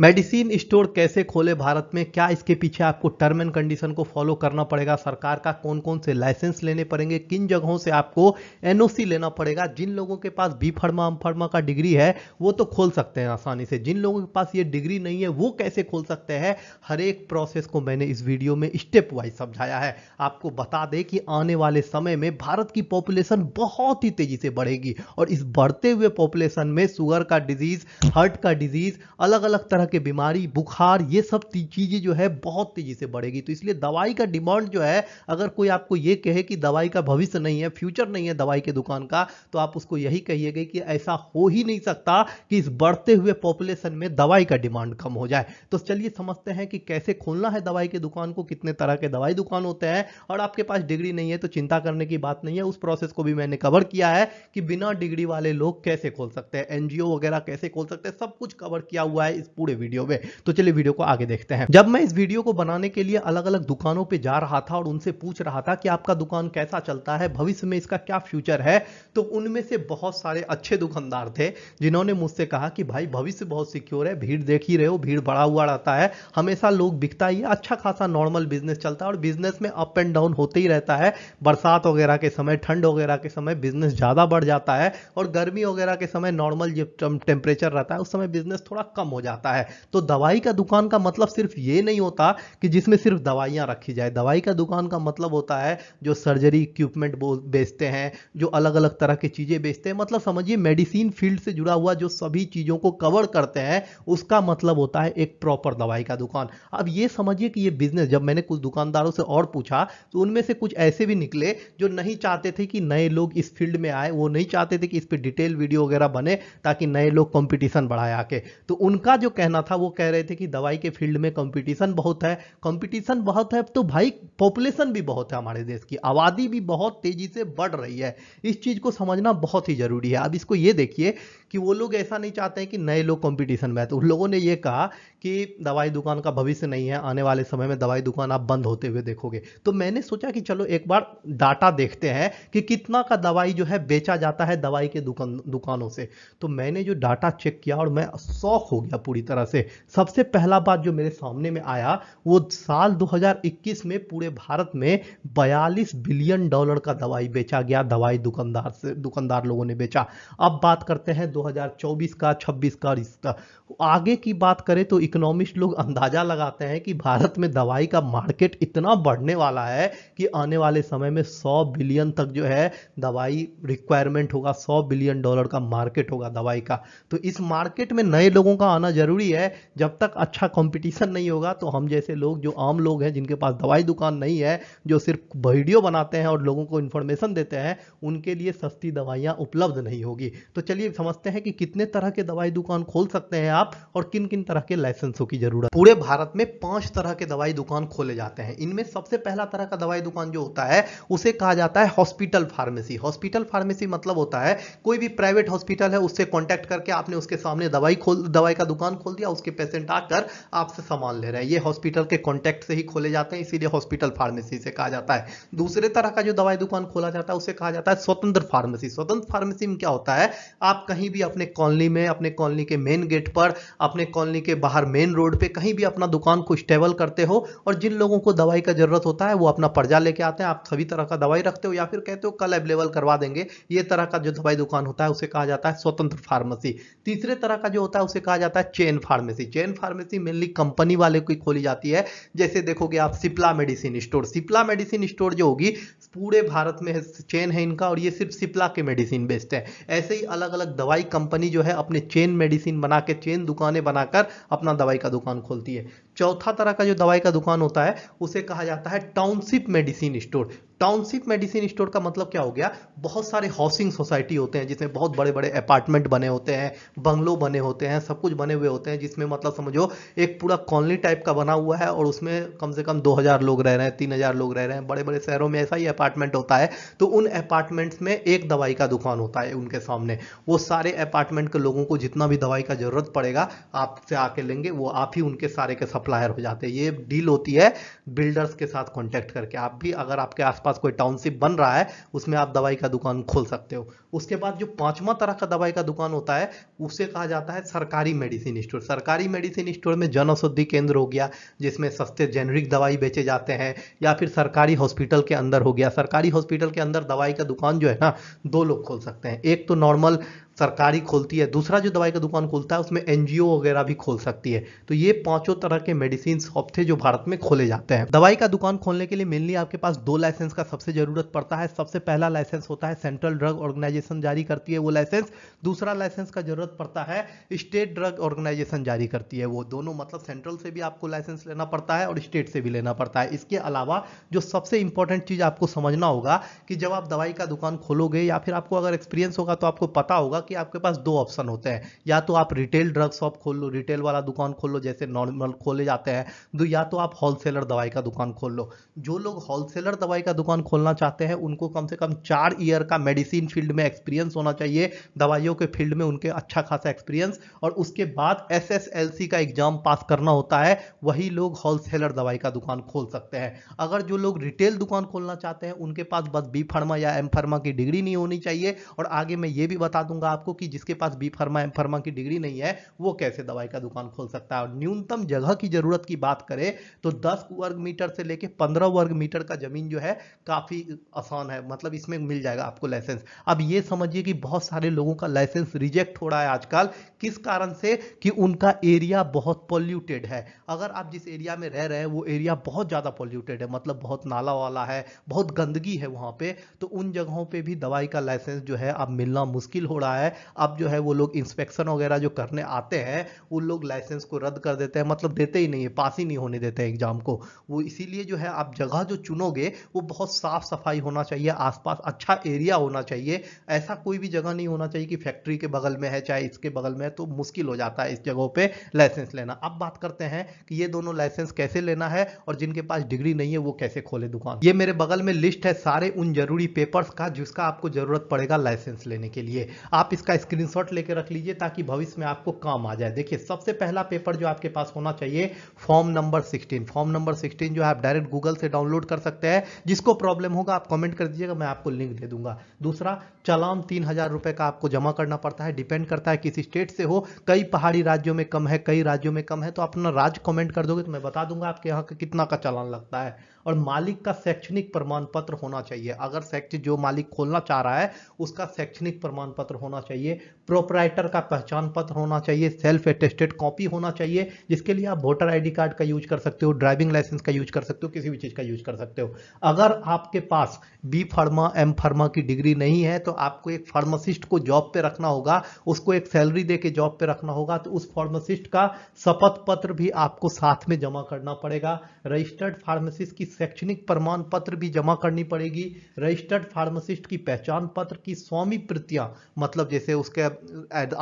medicine store कैसे खोले भारत में क्या इसके पीछे आपको टर्म एंड कंडीशन को फॉलो करना पड़ेगा सरकार का कौन कौन से लाइसेंस लेने पड़ेंगे किन जगहों से आपको एनओसी लेना पड़ेगा जिन लोगों के पास बी फर्मा एम फर्मा का डिग्री है वो तो खोल सकते हैं आसानी से जिन लोगों के पास ये डिग्री नहीं है वो कैसे खोल सकते हैं हर एक प्रोसेस को मैंने इस वीडियो में स्टेप वाइज समझाया है आपको बता दें कि आने वाले समय में भारत की पॉपुलेशन बहुत ही तेजी से बढ़ेगी और इस बढ़ते हुए पॉपुलेशन में शुगर का डिजीज हार्ट का डिजीज अलग अलग तरह के बीमारी बुखार ये सब चीज़ें जो है बहुत तेज़ी से बढ़ेगी तो इसलिए दवाई का डिमांड जो है अगर कोई आपको ये कहे कि दवाई का भविष्य नहीं है फ्यूचर नहीं है दवाई के दुकान का तो आप उसको यही कहिएगा कि ऐसा हो ही नहीं सकता कि इस बढ़ते हुए पॉपुलेशन में दवाई का डिमांड कम हो जाए तो चलिए समझते हैं कि कैसे खोलना है दवाई के दुकान को कितने तरह के दवाई दुकान होते हैं और आपके पास डिग्री नहीं है तो चिंता करने की बात नहीं है उस प्रोसेस को भी मैंने कवर किया है कि बिना डिग्री वाले लोग कैसे खोल सकते हैं एनजीओ वगैरह कैसे खोल सकते हैं सब कुछ कवर किया हुआ है इस पूरे वीडियो में तो चलिए वीडियो को आगे देखते हैं जब मैं इस वीडियो को बनाने के लिए अलग अलग दुकानों पर जा रहा था और उनसे पूछ रहा था कि आपका दुकान कैसा चलता है भविष्य में इसका क्या फ्यूचर है तो उनमें से बहुत सारे अच्छे दुकानदार थे जिन्होंने मुझसे कहा कि भाई भविष्य बहुत सिक्योर है भीड़ देख ही रहे हो भीड़ बढ़ा हुआ रहता है हमेशा लोग बिकता ही अच्छा खासा नॉर्मल बिजनेस चलता है और बिजनेस में अप एंड डाउन होते ही रहता है बरसात वगैरह के समय ठंड वगैरह के समय बिजनेस ज़्यादा बढ़ जाता है और गर्मी वगैरह के समय नॉर्मल जो टेम्परेचर रहता है उस समय बिजनेस थोड़ा कम हो जाता है है तो दवाई का दुकान का मतलब सिर्फ ये नहीं होता कि जिसमें सिर्फ दवाइयाँ रखी जाए दवाई का दुकान का मतलब होता है जो सर्जरी इक्विपमेंट बेचते हैं जो अलग अलग तरह की चीज़ें बेचते हैं मतलब समझिए मेडिसिन फील्ड से जुड़ा हुआ जो सभी चीज़ों को कवर करते हैं उसका मतलब होता है एक प्रॉपर दवाई का दुकान अब ये समझिए कि ये बिजनेस जब मैंने कुछ दुकानदारों से और पूछा तो उनमें से कुछ ऐसे भी निकले जो नहीं चाहते थे कि नए लोग इस फील्ड में आए वो नहीं चाहते थे कि इस पर डिटेल वीडियो वगैरह बने ताकि नए लोग कॉम्पिटिशन बढ़ाए आके तो उनका जो कहना करना था वो कह रहे थे कि दवाई के फील्ड में कंपटीशन बहुत है कंपटीशन बहुत है तो भाई पॉपुलेशन भी बहुत है हमारे देश की आबादी भी बहुत तेजी से बढ़ रही है इस चीज़ को समझना बहुत ही ज़रूरी है अब इसको ये देखिए कि वो लोग ऐसा नहीं चाहते हैं कि नए लोग कॉम्पिटिशन में आए तो उन लोगों ने ये कहा कि दवाई दुकान का भविष्य नहीं है आने वाले समय में दवाई दुकान आप बंद होते हुए देखोगे तो मैंने सोचा कि चलो एक बार डाटा देखते हैं कि कितना का दवाई जो है बेचा जाता है दवाई के दुकान दुकानों से तो मैंने जो डाटा चेक किया और मैं शौक हो गया पूरी तरह से सबसे पहला बात जो मेरे सामने में आया वो साल 2021 में पूरे भारत में 42 बिलियन डॉलर का दवाई बेचा गया दवाई दुकानदार से दुकानदार लोगों ने बेचा अब बात करते हैं 2024 का 26 का रिश्ता आगे की बात करें तो इकोनॉमिस्ट लोग अंदाजा लगाते हैं कि भारत में दवाई का मार्केट इतना बढ़ने वाला है कि आने वाले समय में 100 बिलियन तक जो है दवाई रिक्वायरमेंट होगा 100 बिलियन डॉलर का मार्केट होगा दवाई का तो इस मार्केट में नए लोगों का आना जरूरी जरूरी है जब तक अच्छा कंपटीशन नहीं होगा तो हम जैसे लोग जो आम लोग हैं जिनके पास दवाई दुकान नहीं है जो सिर्फ वीडियो बनाते हैं और लोगों को इन्फॉर्मेशन देते हैं उनके लिए सस्ती दवाइयाँ उपलब्ध नहीं होगी तो चलिए समझते हैं कि कितने तरह के दवाई दुकान खोल सकते हैं आप और किन किन तरह के लाइसेंसों की जरूरत पूरे भारत में पांच तरह के दवाई दुकान खोले जाते हैं इनमें सबसे पहला तरह का दवाई दुकान जो होता है उसे कहा जाता है हॉस्पिटल फार्मेसी हॉस्पिटल फार्मेसी मतलब होता है कोई भी प्राइवेट हॉस्पिटल है उससे कॉन्टैक्ट करके आपने उसके सामने दवाई खोल दवाई का दुकान खोल दिया उसके पेशेंट आकर आपसे सामान ले रहे हैं ये हॉस्पिटल के कॉन्टैक्ट से ही खोले जाते हैं इसीलिए हॉस्पिटल फार्मेसी से कहा जाता है दूसरे तरह का जो दवाई दुकान खोला जाता है उसे कहा जाता है स्वतंत्र फार्मेसी स्वतंत्र फार्मेसी में क्या होता है आप कहीं भी अपने कॉलोनी में अपने कॉलोनी के मेन गेट पर अपने कॉलोनी के बाहर मेन रोड पर कहीं भी अपना दुकान को स्टेबल करते हो और जिन लोगों को दवाई का जरूरत होता है वो अपना पर्जा लेके आते हैं आप सभी तरह का दवाई रखते हो या फिर कहते हो कल अवेलेबल करवा देंगे ये तरह का जो दवाई दुकान होता है उसे कहा जाता है स्वतंत्र फार्मेसी तीसरे तरह का जो होता है उसे कहा जाता है chain pharmacy chain pharmacy mainly company वाले की खोली जाती है जैसे देखोगे आप Cipla medicine store Cipla medicine store जो होगी पूरे भारत में चेन है इनका और ये सिर्फ सिप्ला के मेडिसिन बेस्ट है ऐसे ही अलग अलग दवाई कंपनी जो है अपने चेन मेडिसिन बना के चेन दुकानें बनाकर अपना दवाई का दुकान खोलती है चौथा तरह का जो दवाई का दुकान होता है उसे कहा जाता है township medicine store township medicine store का मतलब क्या हो गया बहुत सारे हाउसिंग सोसाइटी होते हैं जिसमें बहुत बड़े बड़े अपार्टमेंट बने होते हैं बंगलो बने होते हैं सब कुछ बने हुए होते हैं जिसमें मतलब समझो एक पूरा कॉलोनी टाइप का बना हुआ है और उसमें कम से कम 2000 लोग रह रहे हैं 3000 लोग रह रहे हैं बड़े बड़े शहरों में ऐसा ही अपार्टमेंट होता है तो उन अपार्टमेंट्स में एक दवाई का दुकान होता है उनके सामने वो सारे अपार्टमेंट के लोगों को जितना भी दवाई का जरूरत पड़ेगा आपसे आके लेंगे वो आप ही उनके सारे के सब सप्लायर हो जाते हैं ये डील होती है बिल्डर्स के साथ कॉन्टैक्ट करके आप भी अगर आपके आसपास कोई टाउनशिप बन रहा है उसमें आप दवाई का दुकान खोल सकते हो उसके बाद जो पांचवा तरह का दवाई का दुकान होता है उसे कहा जाता है सरकारी मेडिसिन स्टोर सरकारी मेडिसिन स्टोर में जन औषधि केंद्र हो गया जिसमें सस्ते जेनरिक दवाई बेचे जाते हैं या फिर सरकारी हॉस्पिटल के अंदर हो गया सरकारी हॉस्पिटल के अंदर दवाई का दुकान जो है ना दो लोग खोल सकते हैं एक तो नॉर्मल सरकारी खोलती है दूसरा जो दवाई का दुकान खोलता है उसमें एन वगैरह भी खोल सकती है तो ये पाँचों तरह के मेडिसिन शॉप थे जो भारत में खोले जाते हैं दवाई का दुकान खोलने के लिए मेनली आपके पास दो लाइसेंस का सबसे जरूरत पड़ता है सबसे पहला लाइसेंस होता है सेंट्रल ड्रग ऑर्गेनाइजेशन जारी करती है वो लाइसेंस दूसरा लाइसेंस का जरूरत पड़ता है स्टेट ड्रग ऑर्गेनाइजेशन जारी करती है वो दोनों मतलब सेंट्रल से भी आपको लाइसेंस लेना पड़ता है और स्टेट से भी लेना पड़ता है इसके अलावा जो सबसे इंपॉर्टेंट चीज़ आपको समझना होगा कि जब आप दवाई का दुकान खोलोगे या फिर आपको अगर एक्सपीरियंस होगा तो आपको पता होगा कि आपके पास दो ऑप्शन होते हैं या तो आप रिटेल ड्रग शॉप खोल लो रिटेल वाला दुकान खोल लो जैसे नॉर्मल खोले जाते हैं तो या तो आप होलसेलर दवाई का दुकान खोल लो जो लोग होलसेलर दवाई का दुकान खोलना चाहते हैं उनको कम से कम चार ईयर का मेडिसिन फील्ड में एक्सपीरियंस होना चाहिए दवाइयों के फील्ड में उनके अच्छा खासा एक्सपीरियंस और उसके बाद एस का एग्जाम पास करना होता है वही लोग होलसेलर दवाई का दुकान खोल सकते हैं अगर जो लोग रिटेल दुकान खोलना चाहते हैं उनके पास बस बी फार्मा या एम फार्मा की डिग्री नहीं होनी चाहिए और आगे मैं ये भी बता दूंगा आपको कि जिसके पास बी फार्मा एम फार्मा की डिग्री नहीं है वो कैसे दवाई का दुकान खोल सकता है और न्यूनतम जगह की जरूरत की बात करें तो दस वर्ग मीटर से लेके पंद्रह वर्ग मीटर का जमीन जो है काफ़ी आसान है मतलब इसमें मिल जाएगा आपको लाइसेंस अब ये समझिए कि बहुत सारे लोगों का लाइसेंस रिजेक्ट हो रहा है आजकल किस कारण से कि उनका एरिया बहुत पॉल्यूटेड है अगर आप जिस एरिया में रह रहे हैं वो एरिया बहुत ज़्यादा पॉल्यूटेड है मतलब बहुत नाला वाला है बहुत गंदगी है वहां पे तो उन जगहों पे भी दवाई का लाइसेंस जो है अब मिलना मुश्किल हो रहा है है अब जो है वो लोग इंस्पेक्शन वगैरह जो करने आते हैं उन लोग लाइसेंस को रद्द कर देते हैं मतलब देते ही नहीं है पास ही नहीं होने देते हैं एग्जाम को वो इसीलिए जो है आप जगह जो चुनोगे वो बहुत साफ सफाई होना चाहिए आसपास अच्छा एरिया होना चाहिए ऐसा कोई भी जगह नहीं होना चाहिए कि फैक्ट्री के बगल में है चाहे इसके बगल में है तो मुश्किल हो जाता है इस जगहों पर लाइसेंस लेना अब बात करते हैं कि ये दोनों लाइसेंस कैसे लेना है और जिनके पास डिग्री नहीं है वो कैसे खोले दुकान ये मेरे बगल में लिस्ट है सारे उन जरूरी पेपर्स का जिसका आपको जरूरत पड़ेगा लाइसेंस लेने के लिए आप इसका स्क्रीनशॉट लेकर रख लीजिए ताकि भविष्य में आपको काम आ जाए देखिए सबसे पहला पेपर जो आपके पास होना चाहिए फॉर्म नंबर 16 फॉर्म नंबर 16 जो है आप डायरेक्ट गूगल से डाउनलोड कर सकते हैं जिसको प्रॉब्लम होगा आप कमेंट कर दीजिएगा मैं आपको लिंक दे दूंगा दूसरा चलाम तीन हजार का आपको जमा करना पड़ता है डिपेंड करता है किस स्टेट से हो कई पहाड़ी राज्यों में कम है कई राज्यों में कम है तो अपना राज्य कॉमेंट कर दोगे तो मैं बता दूंगा आपके यहाँ कितना का चलान लगता है और मालिक का शैक्षणिक प्रमाण पत्र होना चाहिए अगर शैक्षिक जो मालिक खोलना चाह रहा है उसका शैक्षणिक प्रमाण पत्र होना चाहिए प्रोपराइटर का पहचान पत्र होना चाहिए सेल्फ एटेस्टेड कॉपी होना चाहिए जिसके लिए आप वोटर आई कार्ड का यूज कर सकते हो ड्राइविंग लाइसेंस का यूज कर सकते हो किसी भी चीज़ का यूज कर सकते हो अगर आपके पास बी फार्मा एम फार्मा की डिग्री नहीं है तो आपको एक फार्मासिस्ट को जॉब पे रखना होगा उसको एक सैलरी दे के जॉब पे रखना होगा तो उस फार्मासिस्ट का शपथ पत्र भी आपको साथ में जमा करना पड़ेगा रजिस्टर्ड फार्मासिस्ट की शैक्षणिक प्रमाण पत्र भी जमा करनी पड़ेगी रजिस्टर्ड फार्मासिस्ट की पहचान पत्र की स्वामी प्रतियां मतलब जैसे उसके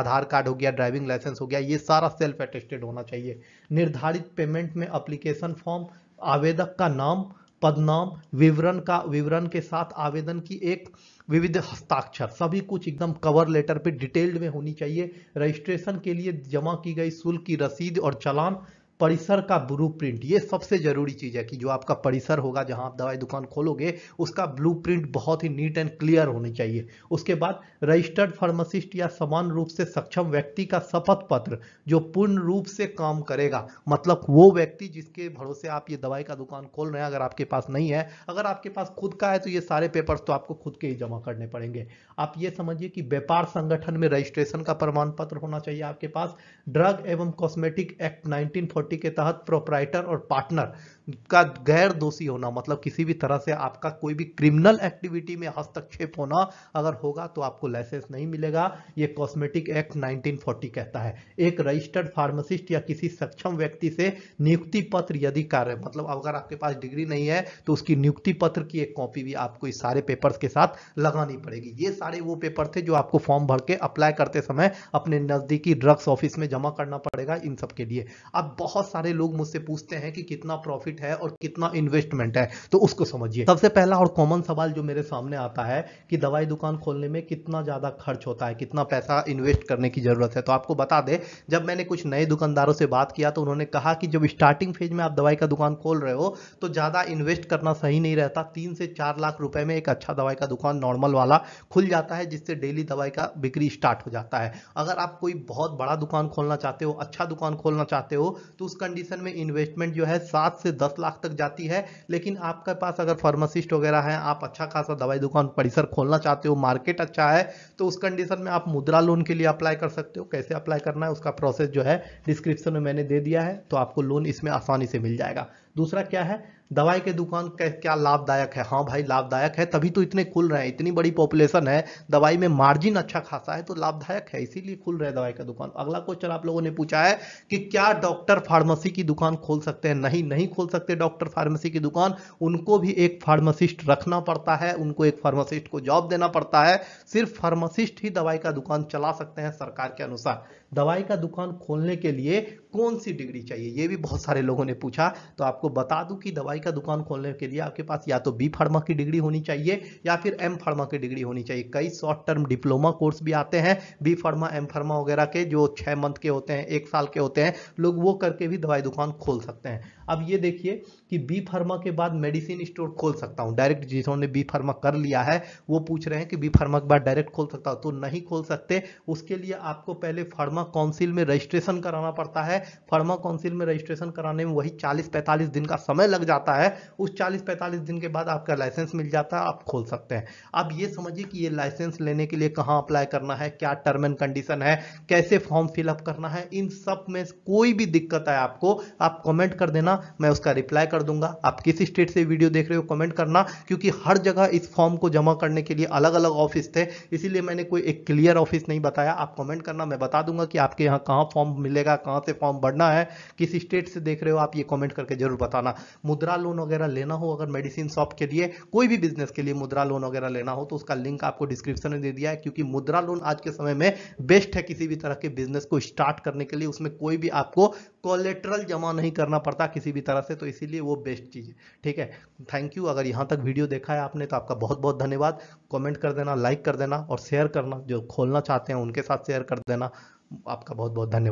आधार कार्ड हो गया ड्राइविंग लाइसेंस हो गया ये सारा सेल्फ अटेस्टेड होना चाहिए निर्धारित पेमेंट में अप्लीकेशन फॉर्म आवेदक का नाम पदनाम विवरण का विवरण के साथ आवेदन की एक विविध हस्ताक्षर सभी कुछ एकदम कवर लेटर पे डिटेल्ड में होनी चाहिए रजिस्ट्रेशन के लिए जमा की गई शुल्क की रसीद और चलान परिसर का ब्लू प्रिंट ये सबसे ज़रूरी चीज़ है कि जो आपका परिसर होगा जहां आप दवाई दुकान खोलोगे उसका ब्लू प्रिंट बहुत ही नीट एंड क्लियर होनी चाहिए उसके बाद रजिस्टर्ड फार्मासिस्ट या समान रूप से सक्षम व्यक्ति का शपथ पत्र जो पूर्ण रूप से काम करेगा मतलब वो व्यक्ति जिसके भरोसे आप ये दवाई का दुकान खोल रहे हैं अगर आपके पास नहीं है अगर आपके पास खुद का है तो ये सारे पेपर तो आपको खुद के ही जमा करने पड़ेंगे आप ये समझिए कि व्यापार संगठन में रजिस्ट्रेशन का प्रमाण पत्र होना चाहिए आपके पास ड्रग एवं कॉस्मेटिक एक्ट नाइनटीन के तहत प्रोपराइटर और पार्टनर का गैर दोषी होना मतलब किसी भी तरह से आपका कोई भी क्रिमिनल एक्टिविटी में हस्तक्षेप होना अगर होगा तो आपको लाइसेंस नहीं मिलेगा ये कॉस्मेटिक एक्ट 1940 कहता है एक रजिस्टर्ड फार्मासिस्ट या किसी सक्षम व्यक्ति से नियुक्ति पत्र यदि कार्य मतलब अगर आपके पास डिग्री नहीं है तो उसकी नियुक्ति पत्र की एक कॉपी भी आपको इस सारे पेपर्स के साथ लगानी पड़ेगी ये सारे वो पेपर थे जो आपको फॉर्म भर के अप्लाई करते समय अपने नजदीकी ड्रग्स ऑफिस में जमा करना पड़ेगा इन सब के लिए अब बहुत सारे लोग मुझसे पूछते हैं कि कितना प्रॉफिट प्रॉफिट है और कितना इन्वेस्टमेंट है तो उसको समझिए सबसे पहला और कॉमन सवाल जो मेरे सामने आता है कि दवाई दुकान खोलने में कितना ज़्यादा खर्च होता है कितना पैसा इन्वेस्ट करने की ज़रूरत है तो आपको बता दे जब मैंने कुछ नए दुकानदारों से बात किया तो उन्होंने कहा कि जब स्टार्टिंग फेज में आप दवाई का दुकान खोल रहे हो तो ज़्यादा इन्वेस्ट करना सही नहीं रहता तीन से चार लाख रुपए में एक अच्छा दवाई का दुकान नॉर्मल वाला खुल जाता है जिससे डेली दवाई का बिक्री स्टार्ट हो जाता है अगर आप कोई बहुत बड़ा दुकान खोलना चाहते हो अच्छा दुकान खोलना चाहते हो तो उस कंडीशन में इन्वेस्टमेंट जो है सात से दस दस लाख तक जाती है लेकिन आपके पास अगर फार्मासिस्ट वगैरह है आप अच्छा खासा दवाई दुकान परिसर खोलना चाहते हो मार्केट अच्छा है तो उस कंडीशन में आप मुद्रा लोन के लिए अप्लाई कर सकते हो कैसे अप्लाई करना है उसका प्रोसेस जो है डिस्क्रिप्शन में मैंने दे दिया है तो आपको लोन इसमें आसानी से मिल जाएगा दूसरा क्या है दवाई के दुकान क्या लाभदायक है हाँ भाई लाभदायक है तभी तो इतने खुल रहे हैं इतनी बड़ी पॉपुलेशन है दवाई में मार्जिन अच्छा खासा है तो लाभदायक है इसीलिए खुल रहे हैं दवाई का दुकान अगला क्वेश्चन आप लोगों ने पूछा है कि क्या डॉक्टर फार्मेसी की दुकान खोल सकते हैं नहीं नहीं खोल सकते डॉक्टर फार्मेसी की दुकान उनको भी एक फार्मासिस्ट रखना पड़ता है उनको एक फार्मासिस्ट को जॉब देना पड़ता है सिर्फ फार्मासिस्ट ही दवाई का दुकान चला सकते हैं सरकार के अनुसार दवाई का दुकान खोलने के लिए कौन सी डिग्री चाहिए ये भी बहुत सारे लोगों ने पूछा तो आपको बता दूं कि दवाई दवाई का दुकान खोलने के लिए आपके पास या तो बी फार्मा की डिग्री होनी चाहिए या फिर एम फार्मा की डिग्री होनी चाहिए कई शॉर्ट टर्म डिप्लोमा कोर्स भी आते हैं बी फार्मा एम फार्मा वगैरह के जो छः मंथ के होते हैं एक साल के होते हैं लोग वो करके भी दवाई दुकान खोल सकते हैं अब ये देखिए कि बी फार्मा के बाद मेडिसिन स्टोर खोल सकता हूँ डायरेक्ट जिन्होंने बी फार्मा कर लिया है वो पूछ रहे हैं कि बी फार्मा के बाद डायरेक्ट खोल सकता हूँ तो नहीं खोल सकते उसके लिए आपको पहले फार्मा काउंसिल में रजिस्ट्रेशन कराना पड़ता है फार्मा काउंसिल में रजिस्ट्रेशन कराने में वही चालीस पैंतालीस दिन का समय लग जाता है उस चालीस पैंतालीस दिन के बाद आपका लाइसेंस मिल जाता है आप खोल सकते हैं अब ये समझिए कि ये लाइसेंस लेने के लिए कहाँ अप्लाई करना है क्या टर्म एंड कंडीशन है कैसे फॉर्म फिलअप करना है इन सब में कोई भी दिक्कत है आपको आप कमेंट कर देना मैं उसका रिप्लाई कर कर दूंगा आप किस स्टेट से वीडियो देख रहे हो कमेंट करना क्योंकि हर जगह इस फॉर्म को जमा करने के लिए अलग अलग ऑफिस थे इसीलिए मैंने कोई एक क्लियर ऑफिस नहीं बताया आप कमेंट करना मैं बता दूंगा कि आपके यहाँ कहाँ फॉर्म मिलेगा कहाँ से फॉर्म भरना है किस स्टेट से देख रहे हो आप ये कॉमेंट करके जरूर बताना मुद्रा लोन वगैरह लेना हो अगर मेडिसिन शॉप के लिए कोई भी बिजनेस के लिए मुद्रा लोन वगैरह लेना हो तो उसका लिंक आपको डिस्क्रिप्शन में दे दिया है क्योंकि मुद्रा लोन आज के समय में बेस्ट है किसी भी तरह के बिजनेस को स्टार्ट करने के लिए उसमें कोई भी आपको कोलेट्रल जमा नहीं करना पड़ता किसी भी तरह से तो इसीलिए वो बेस्ट चीज़ है ठीक है थैंक यू अगर यहाँ तक वीडियो देखा है आपने तो आपका बहुत बहुत धन्यवाद कमेंट कर देना लाइक कर देना और शेयर करना जो खोलना चाहते हैं उनके साथ शेयर कर देना आपका बहुत बहुत धन्यवाद